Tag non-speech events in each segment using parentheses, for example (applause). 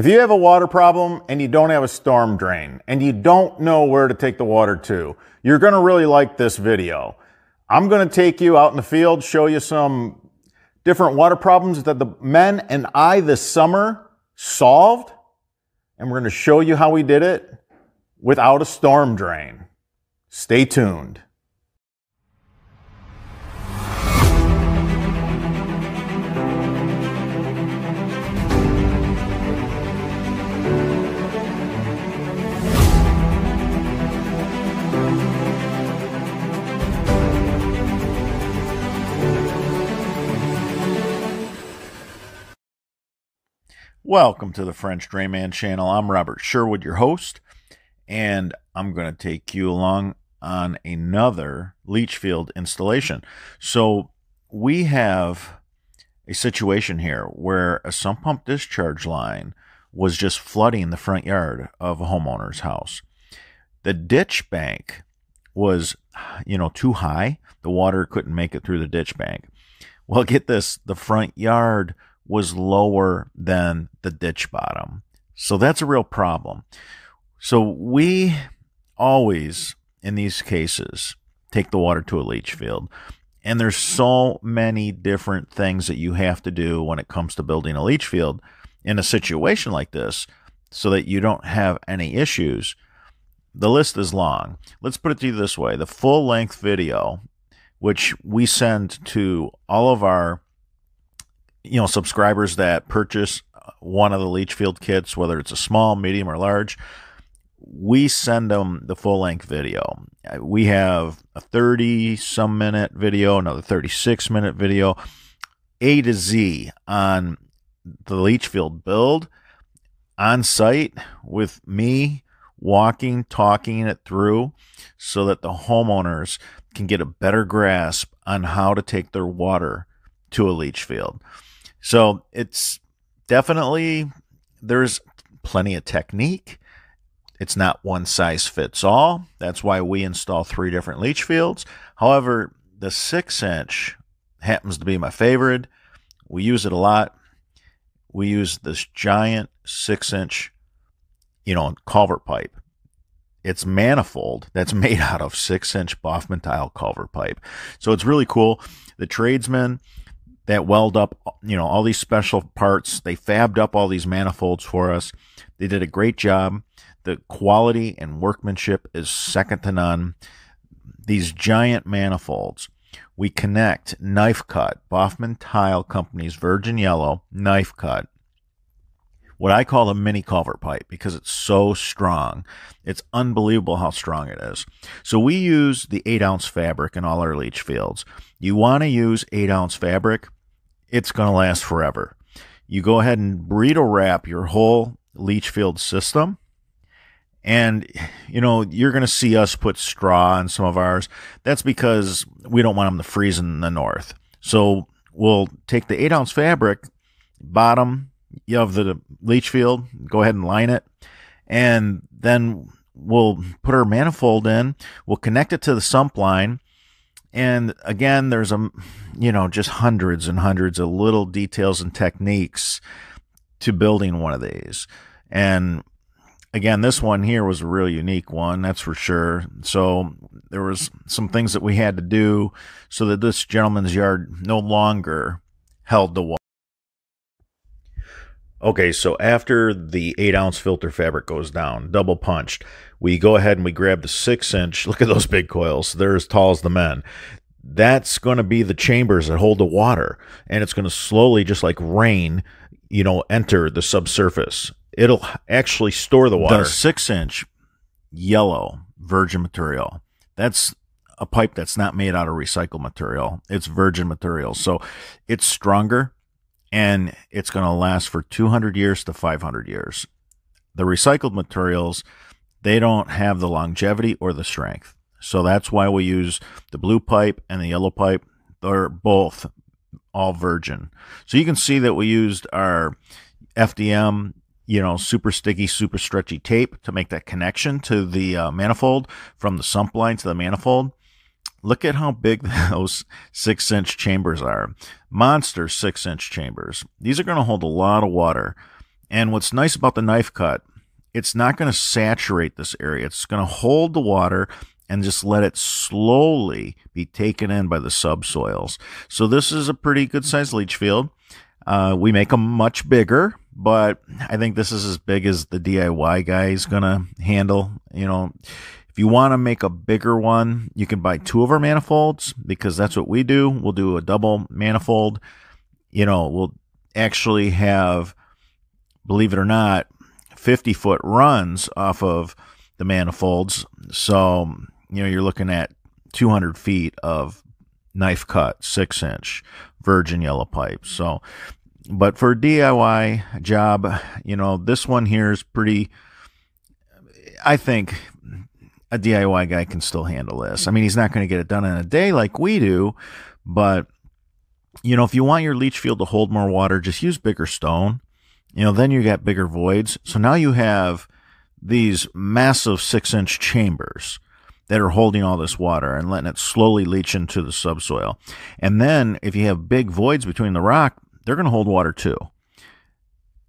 If you have a water problem and you don't have a storm drain and you don't know where to take the water to, you're going to really like this video. I'm going to take you out in the field, show you some different water problems that the men and I this summer solved. And we're going to show you how we did it without a storm drain. Stay tuned. Welcome to the French Drayman channel. I'm Robert Sherwood, your host, and I'm going to take you along on another leach field installation. So, we have a situation here where a sump pump discharge line was just flooding the front yard of a homeowner's house. The ditch bank was, you know, too high. The water couldn't make it through the ditch bank. Well, get this the front yard was lower than the ditch bottom. So that's a real problem. So we always, in these cases, take the water to a leach field. And there's so many different things that you have to do when it comes to building a leach field in a situation like this so that you don't have any issues. The list is long. Let's put it to you this way the full length video, which we send to all of our you know subscribers that purchase uh, one of the Leachfield kits, whether it's a small, medium, or large, we send them the full length video. Uh, we have a 30 some minute video, another 36 minute video, A to Z on the Leachfield build on site with me walking, talking it through so that the homeowners can get a better grasp on how to take their water to a leach field. So it's definitely, there's plenty of technique. It's not one size fits all. That's why we install three different leach fields. However, the six inch happens to be my favorite. We use it a lot. We use this giant six inch, you know, culvert pipe. It's manifold that's (laughs) made out of six inch Boffman tile culvert pipe. So it's really cool. The tradesmen that weld up, you know, all these special parts. They fabbed up all these manifolds for us. They did a great job. The quality and workmanship is second to none. These giant manifolds, we connect knife cut, Boffman Tile Company's Virgin Yellow knife cut what I call a mini culvert pipe because it's so strong. It's unbelievable how strong it is. So we use the eight ounce fabric in all our leach fields. You want to use eight ounce fabric it's going to last forever. You go ahead and burrito wrap your whole leach field system. And, you know, you're going to see us put straw in some of ours. That's because we don't want them to freeze in the north. So we'll take the eight ounce fabric, bottom of the leach field, go ahead and line it. And then we'll put our manifold in, we'll connect it to the sump line, and again, there's a, you know, just hundreds and hundreds of little details and techniques to building one of these. And again, this one here was a real unique one, that's for sure. So there was some things that we had to do so that this gentleman's yard no longer held the water. Okay, so after the eight ounce filter fabric goes down, double punched, we go ahead and we grab the six inch. (laughs) Look at those big coils. They're as tall as the men. That's going to be the chambers that hold the water, and it's going to slowly, just like rain, you know, enter the subsurface. It'll actually store the water. The six inch yellow virgin material. That's a pipe that's not made out of recycled material. It's virgin material. So it's stronger and it's going to last for 200 years to 500 years. The recycled materials, they don't have the longevity or the strength. So that's why we use the blue pipe and the yellow pipe. They're both all virgin. So you can see that we used our FDM, you know, super sticky, super stretchy tape to make that connection to the uh, manifold from the sump line to the manifold. Look at how big (laughs) those six inch chambers are. Monster six inch chambers. These are going to hold a lot of water. And what's nice about the knife cut, it's not going to saturate this area. It's going to hold the water and just let it slowly be taken in by the subsoils. So this is a pretty good sized leach field. Uh, we make them much bigger, but I think this is as big as the DIY guy is going to handle. You know, you want to make a bigger one, you can buy two of our manifolds because that's what we do. We'll do a double manifold. You know, we'll actually have, believe it or not, 50 foot runs off of the manifolds. So, you know, you're looking at 200 feet of knife cut, six inch virgin yellow pipe. So, but for DIY job, you know, this one here is pretty, I think a DIY guy can still handle this. I mean, he's not going to get it done in a day like we do, but you know, if you want your leach field to hold more water, just use bigger stone. You know, then you got bigger voids. So now you have these massive six inch chambers that are holding all this water and letting it slowly leach into the subsoil. And then if you have big voids between the rock, they're going to hold water too.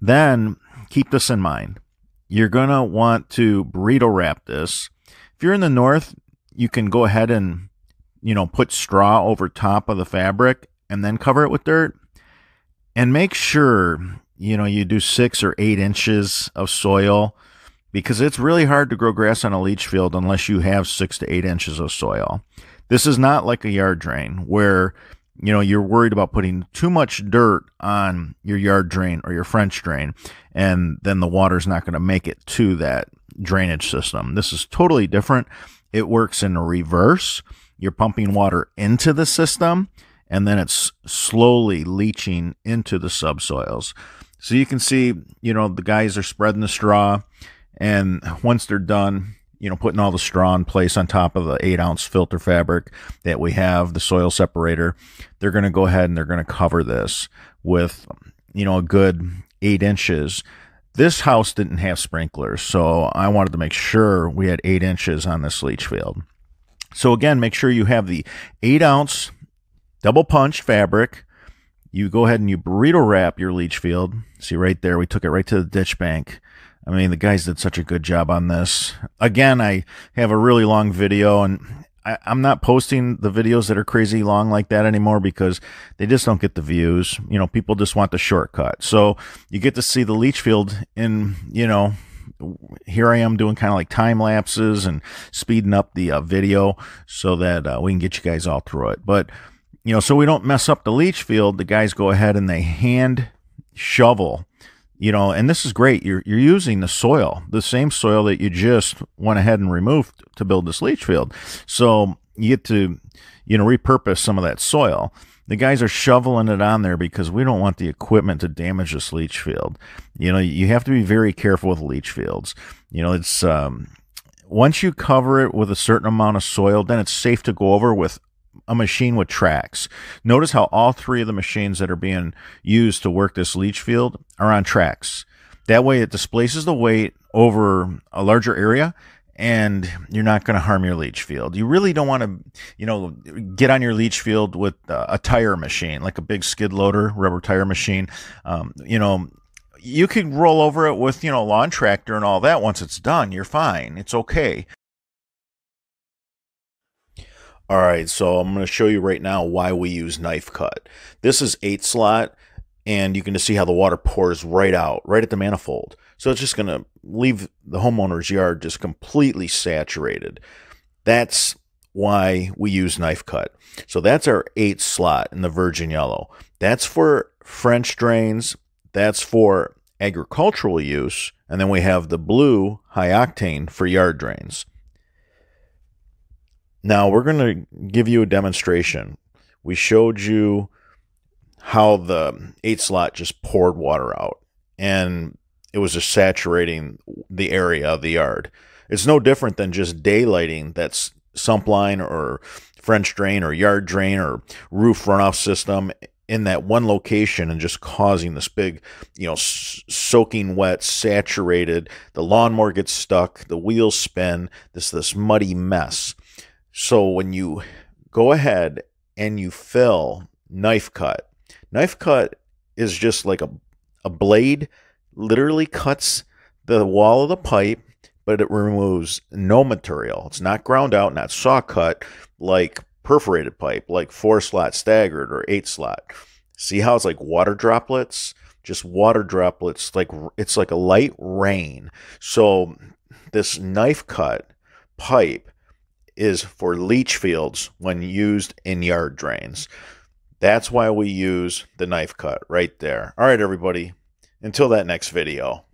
Then keep this in mind. You're going to want to burrito wrap this you're in the north, you can go ahead and you know put straw over top of the fabric and then cover it with dirt, and make sure you know you do six or eight inches of soil because it's really hard to grow grass on a leach field unless you have six to eight inches of soil. This is not like a yard drain where you know you're worried about putting too much dirt on your yard drain or your french drain and then the water's not going to make it to that drainage system this is totally different it works in reverse you're pumping water into the system and then it's slowly leaching into the subsoils so you can see you know the guys are spreading the straw and once they're done you know, putting all the straw in place on top of the eight ounce filter fabric that we have, the soil separator, they're going to go ahead and they're going to cover this with, you know, a good eight inches. This house didn't have sprinklers, so I wanted to make sure we had eight inches on this leach field. So again, make sure you have the eight ounce double punch fabric. You go ahead and you burrito wrap your leach field. See right there, we took it right to the ditch bank I mean, the guys did such a good job on this. Again, I have a really long video, and I, am not posting the videos that are crazy long like that anymore because they just don't get the views. You know, people just want the shortcut. So you get to see the leach field in, you know, here I am doing kind of like time lapses and speeding up the uh, video so that uh, we can get you guys all through it. But, you know, so we don't mess up the leach field, the guys go ahead and they hand shovel you know, and this is great. You're you're using the soil, the same soil that you just went ahead and removed to build this leach field. So you get to, you know, repurpose some of that soil. The guys are shoveling it on there because we don't want the equipment to damage this leach field. You know, you have to be very careful with leach fields. You know, it's um, once you cover it with a certain amount of soil, then it's safe to go over with a machine with tracks. Notice how all three of the machines that are being used to work this leach field are on tracks. That way it displaces the weight over a larger area and you're not going to harm your leach field. You really don't want to, you know, get on your leach field with a tire machine, like a big skid loader, rubber tire machine. Um, you know, you can roll over it with, you know, lawn tractor and all that. Once it's done, you're fine. It's okay. All right, so I'm going to show you right now why we use knife cut. This is eight slot, and you can just see how the water pours right out, right at the manifold. So it's just going to leave the homeowner's yard just completely saturated. That's why we use knife cut. So that's our eight slot in the virgin yellow. That's for French drains. That's for agricultural use. And then we have the blue high octane for yard drains. Now we're going to give you a demonstration. We showed you how the eight slot just poured water out and it was just saturating the area of the yard. It's no different than just daylighting that's sump line or French drain or yard drain or roof runoff system in that one location and just causing this big, you know, soaking wet, saturated. The lawnmower gets stuck, the wheels spin, this this muddy mess. So when you go ahead and you fill knife cut, knife cut is just like a, a blade literally cuts the wall of the pipe, but it removes no material. It's not ground out, not saw cut like perforated pipe, like four slot staggered or eight slot. See how it's like water droplets? Just water droplets, like it's like a light rain. So this knife cut pipe is for leach fields when used in yard drains. That's why we use the knife cut right there. All right, everybody, until that next video.